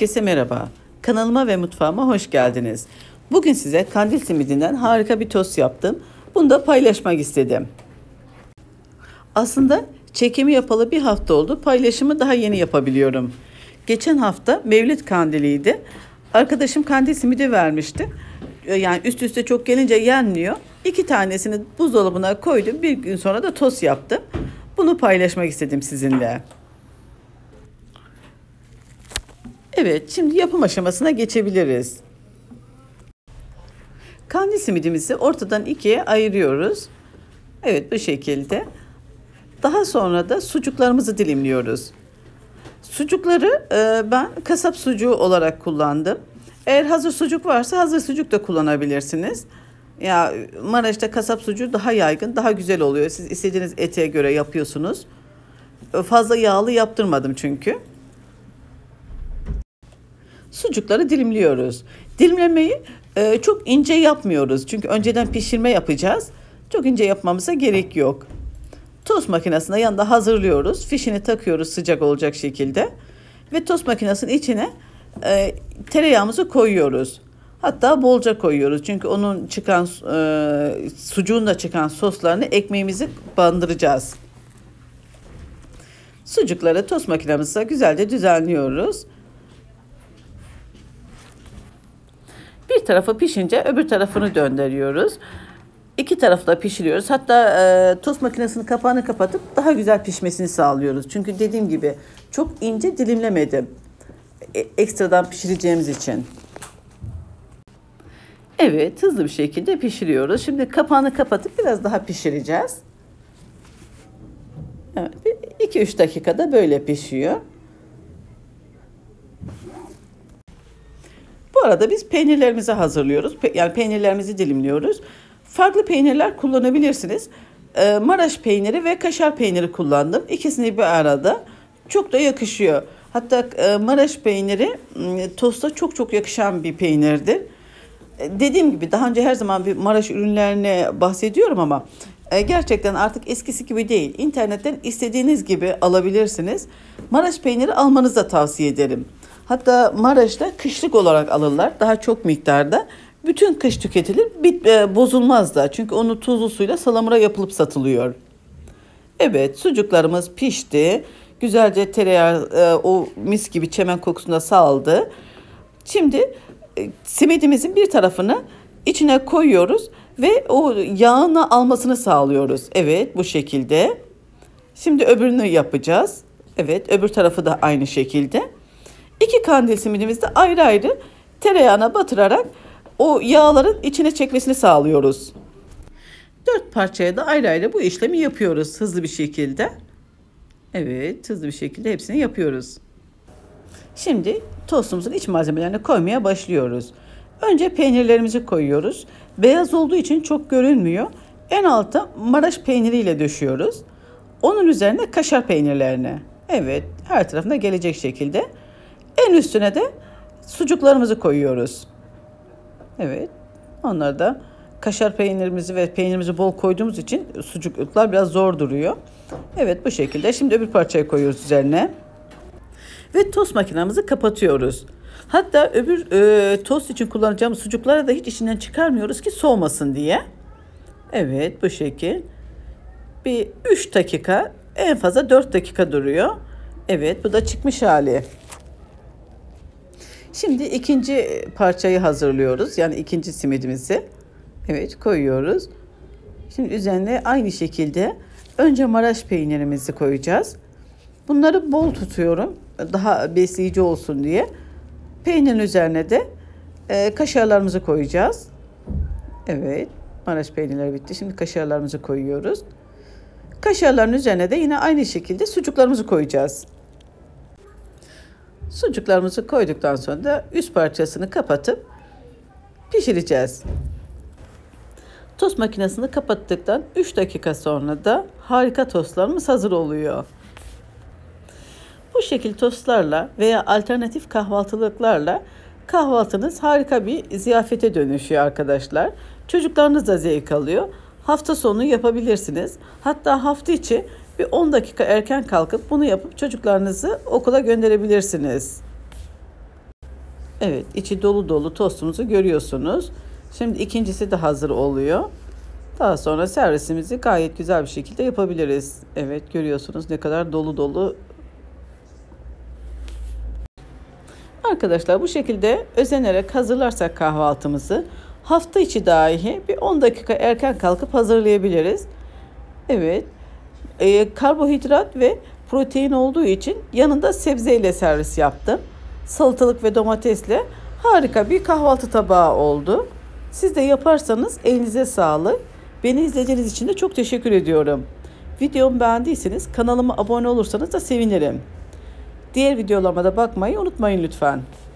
Herkese merhaba. Kanalıma ve mutfağıma hoş geldiniz. Bugün size kandil simidinden harika bir tost yaptım. Bunu da paylaşmak istedim. Aslında çekimi yapalı bir hafta oldu. Paylaşımı daha yeni yapabiliyorum. Geçen hafta Mevlid kandiliydi. Arkadaşım kandil simidi vermişti. Ee, yani üst üste çok gelince yenmiyor. İki tanesini buzdolabına koydum. Bir gün sonra da tost yaptım. Bunu paylaşmak istedim sizinle. Evet, şimdi yapım aşamasına geçebiliriz. Kandil simidimizi ortadan ikiye ayırıyoruz. Evet, bu şekilde. Daha sonra da sucuklarımızı dilimliyoruz. Sucukları e, ben kasap sucuğu olarak kullandım. Eğer hazır sucuk varsa hazır sucuk da kullanabilirsiniz. Ya Maraş'ta kasap sucuğu daha yaygın, daha güzel oluyor. Siz istediğiniz ete göre yapıyorsunuz. Fazla yağlı yaptırmadım çünkü sucukları dilimliyoruz. Dilimlemeyi e, çok ince yapmıyoruz. Çünkü önceden pişirme yapacağız. Çok ince yapmamıza gerek yok. Tost makinesinde yanında hazırlıyoruz. Fişini takıyoruz sıcak olacak şekilde. Ve tost makinesinin içine e, tereyağımızı koyuyoruz. Hatta bolca koyuyoruz. Çünkü onun çıkan e, sucuğun da çıkan soslarını ekmeğimizi bandıracağız. Sucukları tost makinemizde güzelce düzenliyoruz. Bir tarafı pişince öbür tarafını döndürüyoruz. İki tarafı da pişiriyoruz. Hatta e, tost makinesinin kapağını kapatıp daha güzel pişmesini sağlıyoruz. Çünkü dediğim gibi çok ince dilimlemedim. E, ekstradan pişireceğimiz için. Evet hızlı bir şekilde pişiriyoruz. Şimdi kapağını kapatıp biraz daha pişireceğiz. Evet, 2-3 dakikada böyle pişiyor. Bu arada biz peynirlerimizi hazırlıyoruz. Pe yani peynirlerimizi dilimliyoruz. Farklı peynirler kullanabilirsiniz. Ee, Maraş peyniri ve kaşar peyniri kullandım. İkisini bir arada. Çok da yakışıyor. Hatta e, Maraş peyniri e, tosta çok çok yakışan bir peynirdir. E, dediğim gibi daha önce her zaman bir Maraş ürünlerine bahsediyorum ama e, gerçekten artık eskisi gibi değil. İnternetten istediğiniz gibi alabilirsiniz. Maraş peyniri almanızı da tavsiye ederim. Hatta Maraş'ta kışlık olarak alırlar daha çok miktarda. Bütün kış tüketilir, bit, e, bozulmaz da. Çünkü onu tuzlu suyla salamura yapılıp satılıyor. Evet, sucuklarımız pişti. Güzelce tereyağı e, o mis gibi çemen kokusunda saldı. Şimdi e, simidimizin bir tarafını içine koyuyoruz ve o yağını almasını sağlıyoruz. Evet, bu şekilde. Şimdi öbürünü yapacağız. Evet, öbür tarafı da aynı şekilde. İki kandil simidimizi de ayrı ayrı tereyağına batırarak o yağların içine çekmesini sağlıyoruz. Dört parçaya da ayrı ayrı bu işlemi yapıyoruz hızlı bir şekilde. Evet hızlı bir şekilde hepsini yapıyoruz. Şimdi tostumuzun iç malzemelerini koymaya başlıyoruz. Önce peynirlerimizi koyuyoruz. Beyaz olduğu için çok görünmüyor. En alta maraş peyniriyle döşüyoruz. Onun üzerine kaşar peynirlerini. Evet her tarafına gelecek şekilde en üstüne de sucuklarımızı koyuyoruz. Evet. Onları da kaşar peynirimizi ve peynirimizi bol koyduğumuz için sucuklar biraz zor duruyor. Evet bu şekilde. Şimdi öbür parçayı koyuyoruz üzerine. Ve tost makinamızı kapatıyoruz. Hatta öbür e, tost için kullanacağımız sucukları da hiç içinden çıkarmıyoruz ki soğumasın diye. Evet bu şekil. Bir 3 dakika en fazla 4 dakika duruyor. Evet bu da çıkmış hali. Şimdi ikinci parçayı hazırlıyoruz. Yani ikinci simidimizi. Evet koyuyoruz. Şimdi üzerine aynı şekilde önce maraş peynirimizi koyacağız. Bunları bol tutuyorum. Daha besleyici olsun diye. Peynirin üzerine de e, kaşarlarımızı koyacağız. Evet. Maraş peynirleri bitti. Şimdi kaşarlarımızı koyuyoruz. Kaşarların üzerine de yine aynı şekilde sucuklarımızı koyacağız. Sucuklarımızı koyduktan sonra da üst parçasını kapatıp pişireceğiz. Tost makinesini kapattıktan 3 dakika sonra da harika tostlarımız hazır oluyor. Bu şekil tostlarla veya alternatif kahvaltılıklarla kahvaltınız harika bir ziyafete dönüşüyor arkadaşlar. Çocuklarınız da zevk alıyor. Hafta sonu yapabilirsiniz. Hatta hafta içi bir 10 dakika erken kalkıp bunu yapıp çocuklarınızı okula gönderebilirsiniz. Evet, içi dolu dolu tostumuzu görüyorsunuz. Şimdi ikincisi de hazır oluyor. Daha sonra servisimizi gayet güzel bir şekilde yapabiliriz. Evet, görüyorsunuz ne kadar dolu dolu. Arkadaşlar bu şekilde özenerek hazırlarsak kahvaltımızı hafta içi dahi bir 10 dakika erken kalkıp hazırlayabiliriz. Evet, e, karbohidrat ve protein olduğu için yanında sebzeyle servis yaptım. Salatalık ve domatesle harika bir kahvaltı tabağı oldu. Siz de yaparsanız elinize sağlık. Beni izlediğiniz için de çok teşekkür ediyorum. Videomu beğendiyseniz kanalıma abone olursanız da sevinirim. Diğer videolarıma da bakmayı unutmayın lütfen.